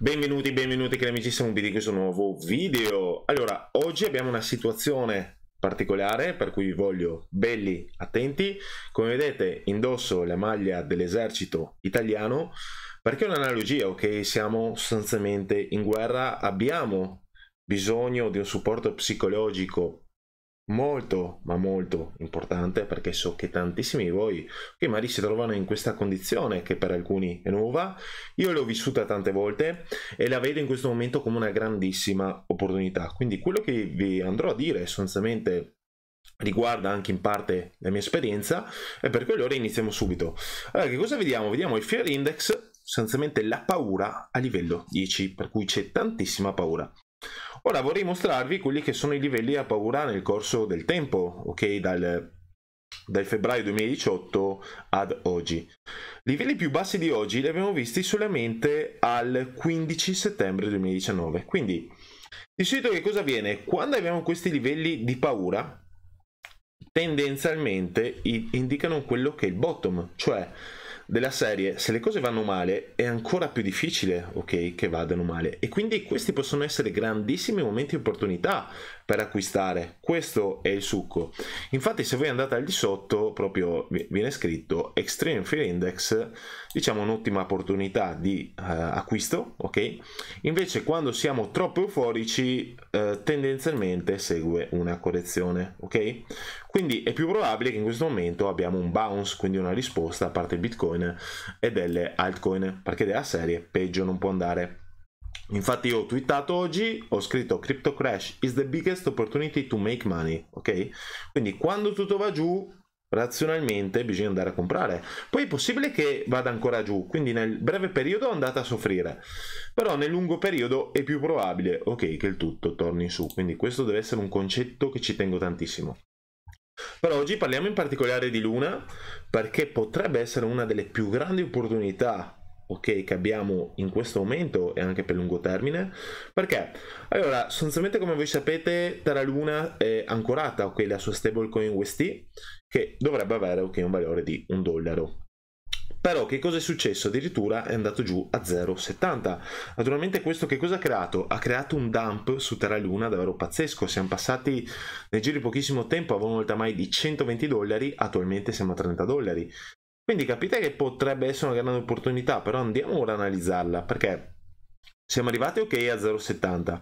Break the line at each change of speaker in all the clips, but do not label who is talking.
Benvenuti, benvenuti cari amici, siamo qui di questo nuovo video. Allora, oggi abbiamo una situazione particolare per cui vi voglio belli attenti. Come vedete indosso la maglia dell'esercito italiano perché è un'analogia, ok? Siamo sostanzialmente in guerra, abbiamo bisogno di un supporto psicologico molto ma molto importante perché so che tantissimi di voi che magari si trovano in questa condizione che per alcuni è nuova io l'ho vissuta tante volte e la vedo in questo momento come una grandissima opportunità quindi quello che vi andrò a dire sostanzialmente riguarda anche in parte la mia esperienza e per quello ora iniziamo subito allora che cosa vediamo? vediamo il fear index sostanzialmente la paura a livello 10 per cui c'è tantissima paura Ora vorrei mostrarvi quelli che sono i livelli a paura nel corso del tempo, ok? Dal, dal febbraio 2018 ad oggi. I livelli più bassi di oggi li abbiamo visti solamente al 15 settembre 2019. Quindi, di solito che cosa avviene? Quando abbiamo questi livelli di paura, tendenzialmente indicano quello che è il bottom, cioè della serie, se le cose vanno male è ancora più difficile okay, che vadano male e quindi questi possono essere grandissimi momenti di opportunità per acquistare, questo è il succo. Infatti se voi andate al di sotto proprio viene scritto Extreme Fear Index, diciamo un'ottima opportunità di uh, acquisto, ok? Invece quando siamo troppo euforici uh, tendenzialmente segue una correzione, ok? Quindi è più probabile che in questo momento abbiamo un bounce, quindi una risposta a parte Bitcoin e delle altcoin, perché della serie peggio non può andare. Infatti io ho twittato oggi, ho scritto Crypto Crash is the biggest opportunity to make money, ok? Quindi quando tutto va giù, razionalmente bisogna andare a comprare. Poi è possibile che vada ancora giù, quindi nel breve periodo andate a soffrire, però nel lungo periodo è più probabile, ok, che il tutto torni su. Quindi questo deve essere un concetto che ci tengo tantissimo. Però oggi parliamo in particolare di Luna perché potrebbe essere una delle più grandi opportunità ok che abbiamo in questo momento e anche per lungo termine perché allora sostanzialmente come voi sapete Terra Luna è ancorata ok la sua stablecoin UST che dovrebbe avere ok un valore di un dollaro però che cosa è successo? Addirittura è andato giù a 0,70. Naturalmente questo che cosa ha creato? Ha creato un dump su Terra Luna davvero pazzesco. Siamo passati nel giro di pochissimo tempo a volta mai di 120 dollari, attualmente siamo a 30 dollari. Quindi capite che potrebbe essere una grande opportunità, però andiamo ora ad analizzarla perché siamo arrivati ok a 0,70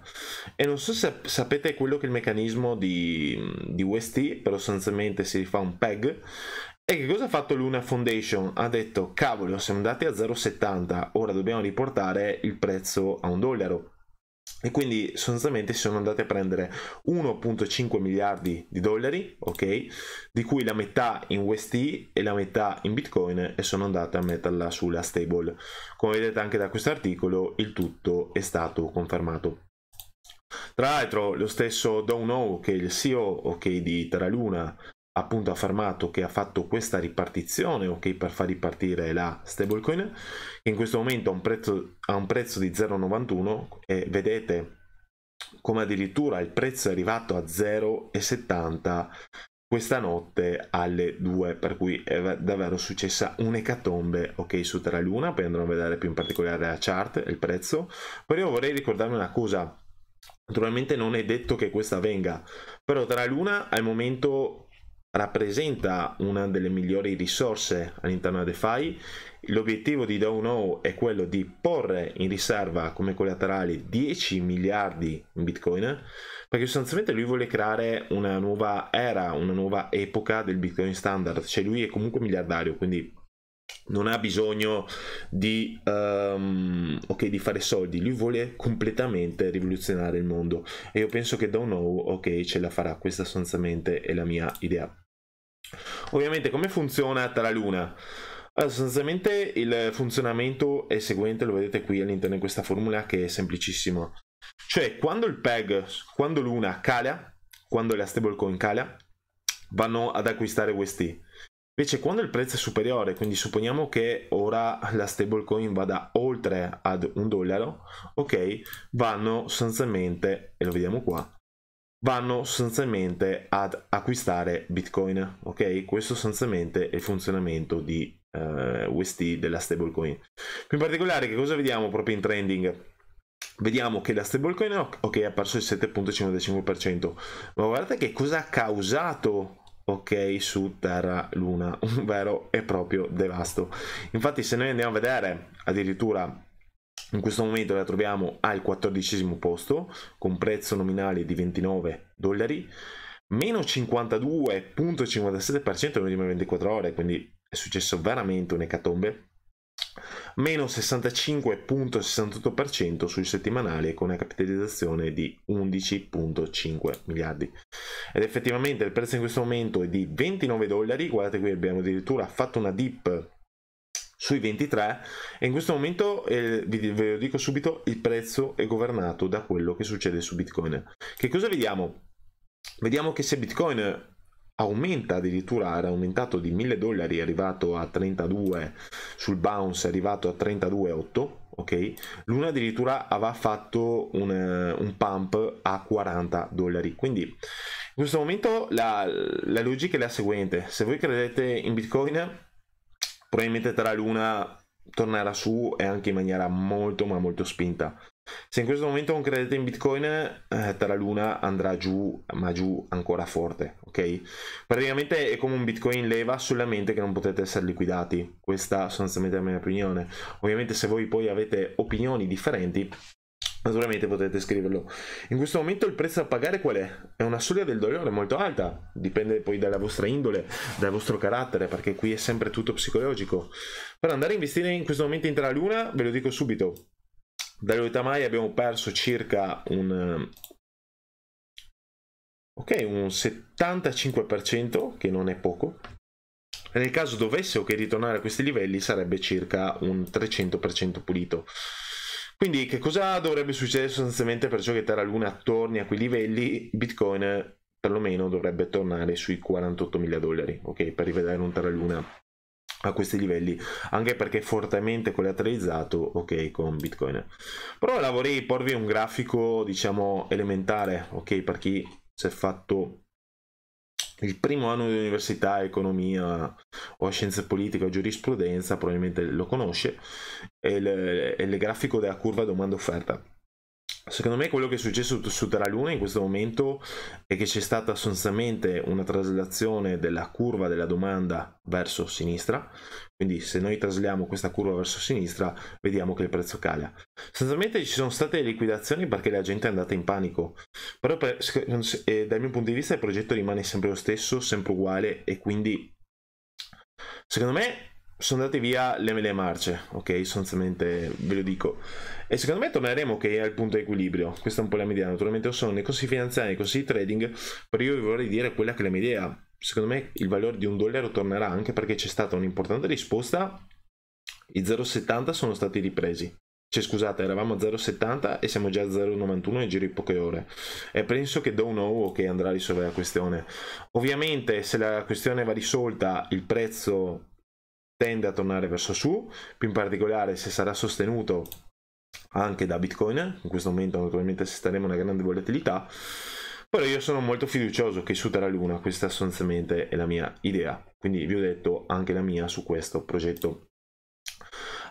e non so se sapete quello che è il meccanismo di, di UST, però sostanzialmente si rifà un PEG e che cosa ha fatto Luna Foundation? Ha detto, cavolo, siamo andati a 0,70, ora dobbiamo riportare il prezzo a un dollaro. E quindi sostanzialmente sono andate a prendere 1.5 miliardi di dollari, ok? Di cui la metà in USD e la metà in Bitcoin e sono andate a metterla sulla stable. Come vedete anche da questo articolo, il tutto è stato confermato. Tra l'altro lo stesso Don No, che è il CEO okay, di Terra appunto affermato che ha fatto questa ripartizione ok per far ripartire la stablecoin che in questo momento ha un prezzo, ha un prezzo di 0,91 e vedete come addirittura il prezzo è arrivato a 0,70 questa notte alle 2 per cui è davvero successa un'ecatombe ok su tra Luna poi andremo a vedere più in particolare la chart il prezzo però io vorrei ricordarmi una cosa Naturalmente non è detto che questa venga però tra Luna al momento rappresenta una delle migliori risorse all'interno di DeFi. L'obiettivo di DownO è quello di porre in riserva come collaterale 10 miliardi in Bitcoin, perché sostanzialmente lui vuole creare una nuova era, una nuova epoca del Bitcoin standard, cioè lui è comunque miliardario, quindi non ha bisogno di, um, okay, di, fare soldi, lui vuole completamente rivoluzionare il mondo e io penso che Don't ok, ce la farà, questa sostanzialmente è la mia idea. Ovviamente come funziona Taraluna? Allora, sostanzialmente il funzionamento è il seguente, lo vedete qui all'interno di questa formula che è semplicissimo. Cioè, quando il PEG, quando l'una cala, quando la stablecoin cala, vanno ad acquistare UST. Invece quando il prezzo è superiore, quindi supponiamo che ora la stablecoin vada oltre ad un dollaro, ok, vanno sostanzialmente, e lo vediamo qua, vanno sostanzialmente ad acquistare bitcoin ok questo sostanzialmente è il funzionamento di uh, eh, UST della stablecoin in particolare che cosa vediamo proprio in trending Vediamo che la stablecoin ok, ha perso il 7.55%, ma guardate che cosa ha causato ok su terra luna un vero e proprio devasto infatti se noi andiamo a vedere addirittura in questo momento la troviamo al 14 posto con prezzo nominale di 29 dollari, meno 52.57% nelle prime 24 ore, quindi è successo veramente un'ecatombe meno 65.68% sul settimanale con una capitalizzazione di 11.5 miliardi ed effettivamente il prezzo in questo momento è di 29 dollari guardate qui abbiamo addirittura fatto una dip sui 23 e in questo momento eh, vi, ve lo dico subito il prezzo è governato da quello che succede su bitcoin che cosa vediamo vediamo che se bitcoin aumenta addirittura era aumentato di 1000 dollari è arrivato a 32 sul bounce è arrivato a 32,8 ok l'una addirittura aveva fatto un, un, pump a 40 dollari quindi in questo momento la, la logica è la seguente se voi credete in bitcoin probabilmente Terra Luna tornerà su e anche in maniera molto ma molto spinta. Se in questo momento non credete in Bitcoin, eh, Terra Luna andrà giù, ma giù ancora forte, ok? Praticamente è come un Bitcoin leva, solamente che non potete essere liquidati. Questa sostanzialmente è la mia opinione. Ovviamente se voi poi avete opinioni differenti, Naturalmente potete scriverlo. In questo momento il prezzo da pagare qual è? È una soglia del dolore molto alta, dipende poi dalla vostra indole, dal vostro carattere, perché qui è sempre tutto psicologico. Per andare a investire in questo momento in Terra Luna, ve lo dico subito, dall'Oita Mai abbiamo perso circa un... Ok, un 75%, che non è poco. E nel caso dovessero che ritornare a questi livelli sarebbe circa un 300% pulito. Quindi che cosa dovrebbe succedere sostanzialmente per ciò che Terra Luna torni a quei livelli? Bitcoin perlomeno dovrebbe tornare sui 48 mila dollari, ok? Per rivedere un Terra Luna a questi livelli, anche perché è fortemente collateralizzato, ok, con Bitcoin. Però la vorrei porvi un grafico, diciamo, elementare, ok, per chi si è fatto il primo anno di università, economia o scienze politiche o giurisprudenza, probabilmente lo conosce, è il, è il grafico della curva domanda-offerta Secondo me quello che è successo su Terra Luna in questo momento è che c'è stata sostanzialmente una traslazione della curva della domanda verso sinistra, quindi se noi trasliamo questa curva verso sinistra vediamo che il prezzo cala. Sostanzialmente ci sono state liquidazioni perché la gente è andata in panico, però per, eh, dal mio punto di vista il progetto rimane sempre lo stesso, sempre uguale e quindi secondo me sono andate via le, le marce, ok? Sostanzialmente ve lo dico. E secondo me torneremo che è al punto di equilibrio. Questa è un po' la mia idea. Naturalmente io sono nei corsi finanziari, nei corsi di trading, però io vi vorrei dire quella che è la mia idea. Secondo me il valore di un dollaro tornerà anche perché c'è stata un'importante risposta. I 0,70 sono stati ripresi. Cioè, scusate, eravamo a 0,70 e siamo già a 0,91 in giro di poche ore. E penso che Don't Know che andrà a risolvere la questione. Ovviamente, se la questione va risolta, il prezzo tende a tornare verso su, più in particolare se sarà sostenuto anche da Bitcoin, in questo momento naturalmente assisteremo a una grande volatilità, però io sono molto fiducioso che su Terra Luna questa sostanzialmente è la mia idea, quindi vi ho detto anche la mia su questo progetto.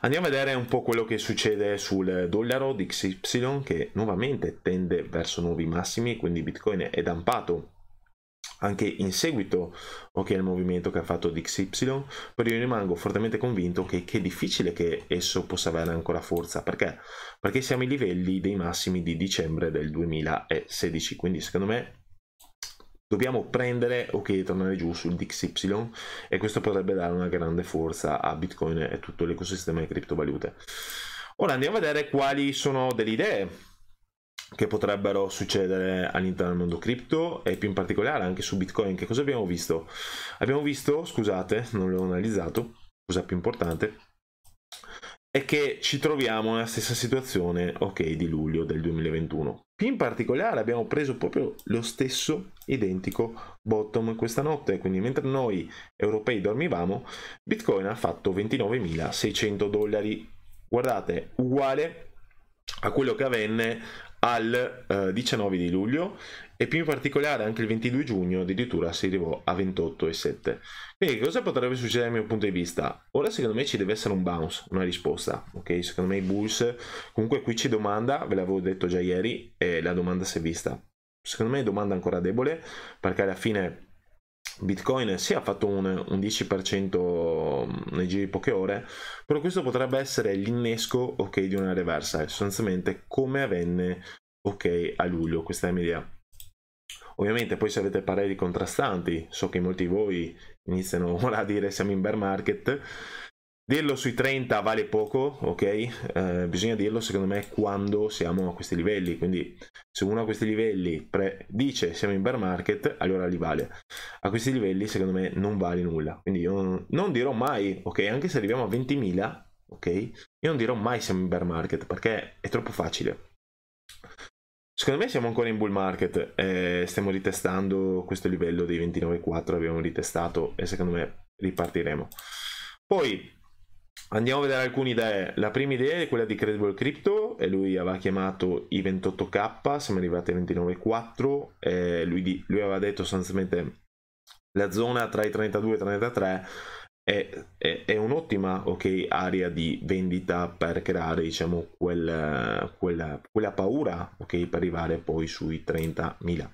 Andiamo a vedere un po' quello che succede sul dollaro di XY che nuovamente tende verso nuovi massimi, quindi Bitcoin è dampato anche in seguito okay, al movimento che ha fatto DXY, però io rimango fortemente convinto che, che, è difficile che esso possa avere ancora forza, perché? Perché siamo ai livelli dei massimi di dicembre del 2016, quindi secondo me dobbiamo prendere ok tornare giù sul DXY e questo potrebbe dare una grande forza a Bitcoin e tutto l'ecosistema di criptovalute. Ora andiamo a vedere quali sono delle idee che potrebbero succedere all'interno del mondo cripto e più in particolare anche su Bitcoin. Che cosa abbiamo visto? Abbiamo visto, scusate, non l'ho analizzato, cosa più importante, è che ci troviamo nella stessa situazione, ok, di luglio del 2021. Più in particolare abbiamo preso proprio lo stesso identico bottom questa notte, quindi mentre noi europei dormivamo, Bitcoin ha fatto 29.600 dollari. Guardate, uguale a quello che avvenne al eh, 19 di luglio e più in particolare anche il 22 giugno addirittura si arrivò a 28,7. Quindi cosa potrebbe succedere dal mio punto di vista? Ora secondo me ci deve essere un bounce, una risposta, ok? Secondo me i Bulls, comunque qui ci domanda, ve l'avevo detto già ieri e la domanda si è vista. Secondo me domanda ancora debole perché alla fine Bitcoin si sì, ha fatto un, un 10% nei giri di poche ore, però questo potrebbe essere l'innesco ok di una reversa, eh, sostanzialmente come avvenne ok a luglio, questa è la mia idea. Ovviamente poi se avete pareri contrastanti, so che molti di voi iniziano ora a dire siamo in bear market, Dirlo sui 30 vale poco, ok? Eh, bisogna dirlo secondo me quando siamo a questi livelli, quindi se uno a questi livelli dice siamo in bear market, allora li vale. A questi livelli secondo me non vale nulla, quindi io non, non dirò mai, ok? Anche se arriviamo a 20.000, ok? Io non dirò mai siamo in bear market perché è troppo facile. Secondo me siamo ancora in bull market, eh, stiamo ritestando questo livello dei 29.4, abbiamo ritestato e secondo me ripartiremo. Poi Andiamo a vedere alcune idee. La prima idea è quella di Credible Crypto e lui aveva chiamato i 28k, siamo arrivati a 29,4 lui, di, lui aveva detto sostanzialmente la zona tra i 32 e i 33 è, è, è un'ottima okay, area di vendita per creare diciamo, quel, quella, quella paura okay, per arrivare poi sui 30.000.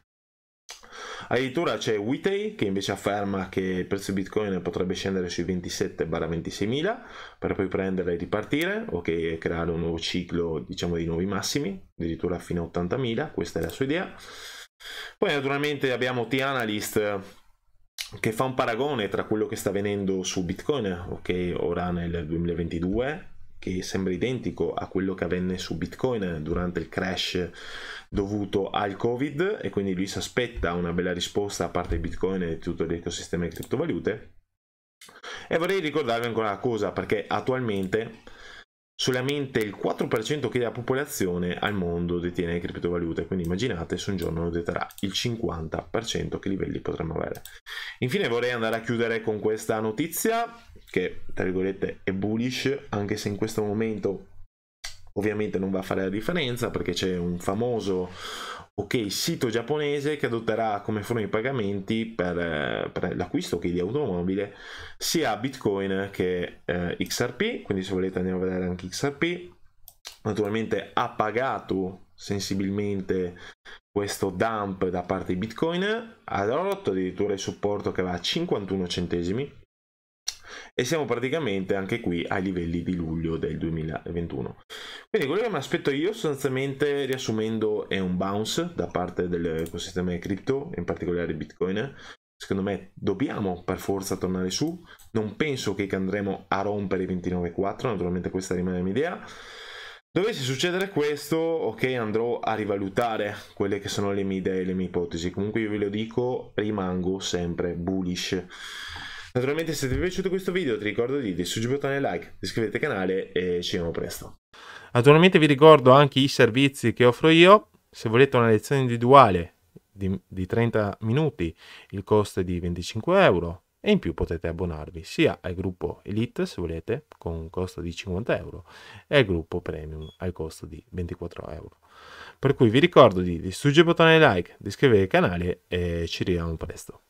Addirittura c'è Whitey che invece afferma che il prezzo di Bitcoin potrebbe scendere sui 27-26 mila per poi prendere e ripartire o che creare un nuovo ciclo diciamo di nuovi massimi, addirittura fino a 80.000, questa è la sua idea. Poi naturalmente abbiamo T-Analyst che fa un paragone tra quello che sta avvenendo su Bitcoin, ok, ora nel 2022 che sembra identico a quello che avvenne su Bitcoin durante il crash dovuto al Covid e quindi lui si aspetta una bella risposta a parte Bitcoin e tutto l'ecosistema di criptovalute. E vorrei ricordarvi ancora una cosa perché attualmente solamente il 4% della popolazione al mondo detiene criptovalute, quindi immaginate se un giorno lo deterrà il 50% che livelli potremmo avere. Infine vorrei andare a chiudere con questa notizia che tra virgolette è bullish, anche se in questo momento Ovviamente non va a fare la differenza perché c'è un famoso ok sito giapponese che adotterà come forma di pagamenti per, per l'acquisto okay, di automobile sia Bitcoin che eh, XRP, quindi se volete andiamo a vedere anche XRP. Naturalmente ha pagato sensibilmente questo dump da parte di Bitcoin, ha rotto addirittura il supporto che va a 51 centesimi, e siamo praticamente anche qui ai livelli di luglio del 2021. Quindi quello che mi aspetto io sostanzialmente riassumendo è un bounce da parte dell'ecosistema di cripto, in particolare Bitcoin. Secondo me dobbiamo per forza tornare su, non penso che andremo a rompere i 29.4, naturalmente questa rimane la mia idea. Dovesse succedere questo, ok, andrò a rivalutare quelle che sono le mie idee, le mie ipotesi. Comunque io ve lo dico, rimango sempre bullish. Naturalmente se ti è piaciuto questo video ti ricordo di distruggere il bottone like, iscriviti al canale e ci vediamo presto. Naturalmente vi ricordo anche i servizi che offro io, se volete una lezione individuale di, di 30 minuti il costo è di 25 euro e in più potete abbonarvi sia al gruppo Elite se volete con un costo di 50 euro e al gruppo Premium al costo di 24 euro. Per cui vi ricordo di distruggere il bottone like, di iscrivervi al canale e ci vediamo presto.